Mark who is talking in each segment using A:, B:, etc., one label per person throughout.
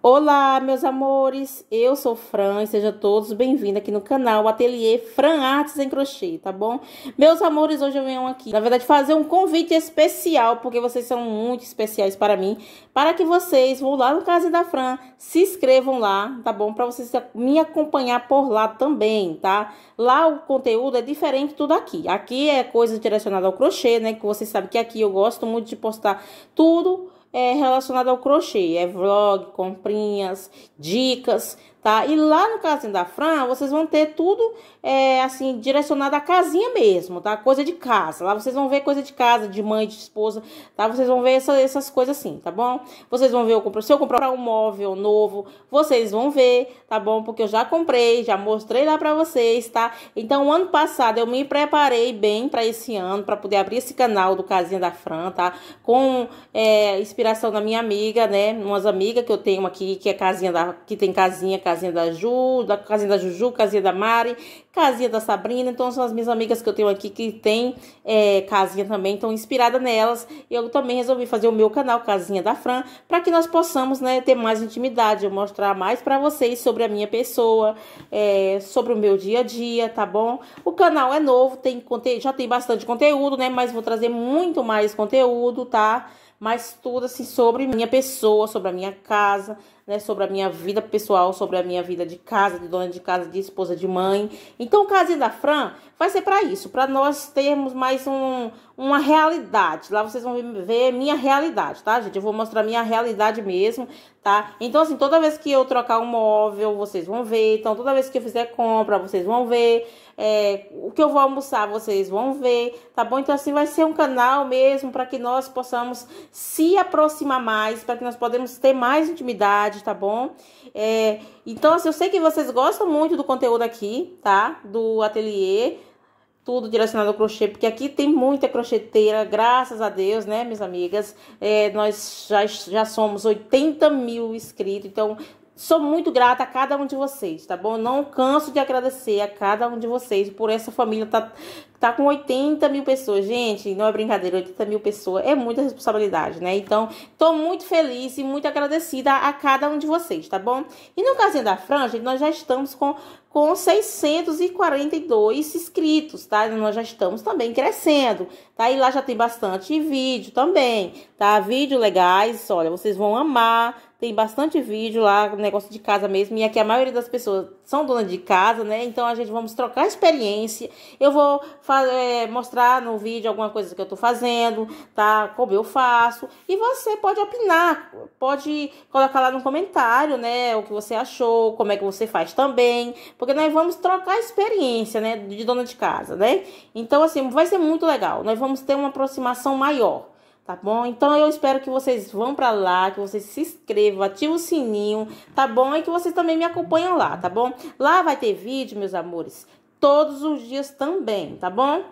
A: Olá, meus amores, eu sou Fran e sejam todos bem-vindos aqui no canal Ateliê Fran Artes em Crochê, tá bom? Meus amores, hoje eu venho aqui, na verdade, fazer um convite especial, porque vocês são muito especiais para mim, para que vocês vão lá no Casa da Fran, se inscrevam lá, tá bom? Para vocês me acompanhar por lá também, tá? Lá o conteúdo é diferente tudo aqui. Aqui é coisa direcionada ao crochê, né? Que vocês sabem que aqui eu gosto muito de postar tudo é, relacionada ao crochê. É vlog, comprinhas, dicas, tá? E lá no casinho da Fran, vocês vão ter tudo, é, assim, direcionado à casinha mesmo, tá? Coisa de casa. Lá vocês vão ver coisa de casa, de mãe, de esposa, tá? Vocês vão ver essa, essas coisas assim, tá bom? Vocês vão ver, eu compro, se eu comprar um móvel novo, vocês vão ver, tá bom? Porque eu já comprei, já mostrei lá pra vocês, tá? Então, ano passado, eu me preparei bem pra esse ano, pra poder abrir esse canal do Casinha da Fran, tá? Com é, inspiração da minha amiga, né? Umas amigas que eu tenho aqui, que é casinha da... que tem casinha, casinha casinha da Ju, da casinha da Juju, casinha da Mari, casinha da Sabrina. Então são as minhas amigas que eu tenho aqui que tem é, casinha também, então inspirada nelas. Eu também resolvi fazer o meu canal Casinha da Fran para que nós possamos, né, ter mais intimidade, eu mostrar mais para vocês sobre a minha pessoa, é, sobre o meu dia a dia, tá bom? O canal é novo, tem já tem bastante conteúdo, né? Mas vou trazer muito mais conteúdo, tá? Mas tudo assim sobre minha pessoa, sobre a minha casa, né, sobre a minha vida pessoal, sobre a minha vida de casa, de dona de casa, de esposa, de mãe. Então, o casinho da Fran vai ser para isso, para nós termos mais um, uma realidade. Lá vocês vão ver minha realidade, tá, gente? Eu vou mostrar minha realidade mesmo, tá? Então, assim, toda vez que eu trocar um móvel, vocês vão ver. Então, toda vez que eu fizer compra, vocês vão ver. É, o que eu vou almoçar, vocês vão ver, tá bom? Então, assim, vai ser um canal mesmo para que nós possamos se aproximar mais, para que nós podemos ter mais intimidade, tarde, tá bom? É, então, assim, eu sei que vocês gostam muito do conteúdo aqui, tá? Do ateliê, tudo direcionado ao crochê, porque aqui tem muita crocheteira, graças a Deus, né, minhas amigas? É, nós já, já somos 80 mil inscritos, então Sou muito grata a cada um de vocês, tá bom? Não canso de agradecer a cada um de vocês por essa família tá, tá com 80 mil pessoas. Gente, não é brincadeira, 80 mil pessoas é muita responsabilidade, né? Então, tô muito feliz e muito agradecida a cada um de vocês, tá bom? E no casinho da Franja, nós já estamos com, com 642 inscritos, tá? nós já estamos também crescendo, tá? E lá já tem bastante vídeo também, tá? Vídeo legais, olha, vocês vão amar tem bastante vídeo lá, negócio de casa mesmo, e aqui a maioria das pessoas são donas de casa, né? Então a gente vamos trocar experiência. Eu vou fazer, é, mostrar no vídeo alguma coisa que eu tô fazendo, tá? Como eu faço. E você pode opinar, pode colocar lá no comentário, né? O que você achou, como é que você faz também. Porque nós vamos trocar experiência, né? De dona de casa, né? Então, assim, vai ser muito legal. Nós vamos ter uma aproximação maior tá bom? Então eu espero que vocês vão para lá, que vocês se inscrevam, ativem o sininho, tá bom? E que vocês também me acompanham lá, tá bom? Lá vai ter vídeo, meus amores, todos os dias também, tá bom?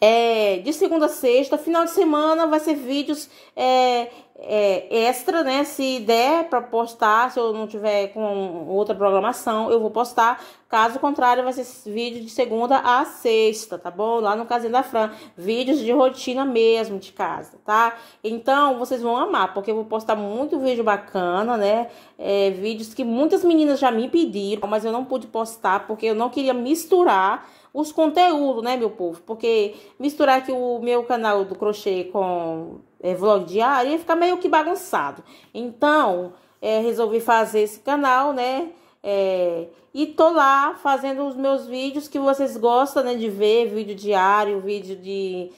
A: É, de segunda a sexta, final de semana vai ser vídeos é, é, extra, né? Se der para postar, se eu não tiver com outra programação, eu vou postar. Caso contrário, vai ser vídeo de segunda a sexta, tá bom? Lá no Casinha da Fran. Vídeos de rotina mesmo de casa, tá? Então, vocês vão amar, porque eu vou postar muito vídeo bacana, né? É, vídeos que muitas meninas já me pediram, mas eu não pude postar porque eu não queria misturar os conteúdos, né, meu povo? Porque misturar aqui o meu canal do crochê com é, vlog diário ia ficar meio que bagunçado. Então, é, resolvi fazer esse canal, né? É, e tô lá fazendo os meus vídeos que vocês gostam né, de ver, vídeo diário, vídeo de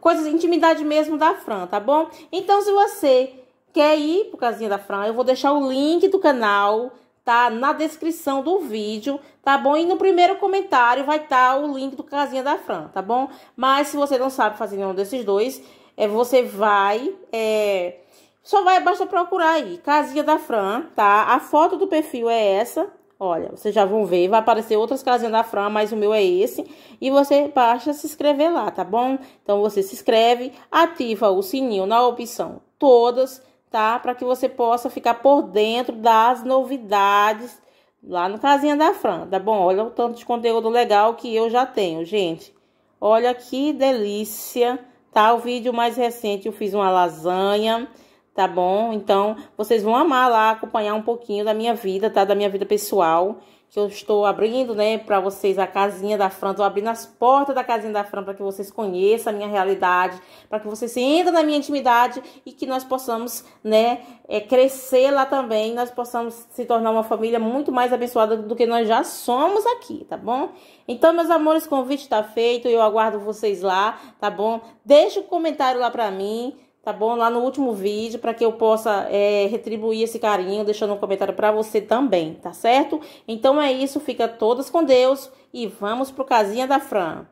A: coisas, intimidade mesmo da Fran, tá bom? Então, se você quer ir pro Casinha da Fran, eu vou deixar o link do canal tá na descrição do vídeo, tá bom? E no primeiro comentário vai estar tá o link do Casinha da Fran, tá bom? Mas se você não sabe fazer nenhum desses dois, é, você vai... É, só vai, basta procurar aí, Casinha da Fran, tá? A foto do perfil é essa, Olha, vocês já vão ver, vai aparecer outras casinhas da Fran, mas o meu é esse. E você basta se inscrever lá, tá bom? Então você se inscreve, ativa o sininho na opção todas, tá? Para que você possa ficar por dentro das novidades lá no Casinha da Fran, tá bom? Olha o tanto de conteúdo legal que eu já tenho, gente. Olha que delícia, tá? O vídeo mais recente eu fiz uma lasanha, tá bom? Então, vocês vão amar lá acompanhar um pouquinho da minha vida, tá? Da minha vida pessoal que eu estou abrindo, né, para vocês a casinha da Fran, estou abrindo as portas da casinha da Fran para que vocês conheçam a minha realidade, para que vocês entrem na minha intimidade e que nós possamos, né, é, crescer lá também, nós possamos se tornar uma família muito mais abençoada do que nós já somos aqui, tá bom? Então, meus amores, o convite está feito, eu aguardo vocês lá, tá bom? Deixa o um comentário lá para mim tá bom? Lá no último vídeo, para que eu possa é, retribuir esse carinho, deixando um comentário para você também, tá certo? Então é isso, fica todas com Deus e vamos pro Casinha da Fran.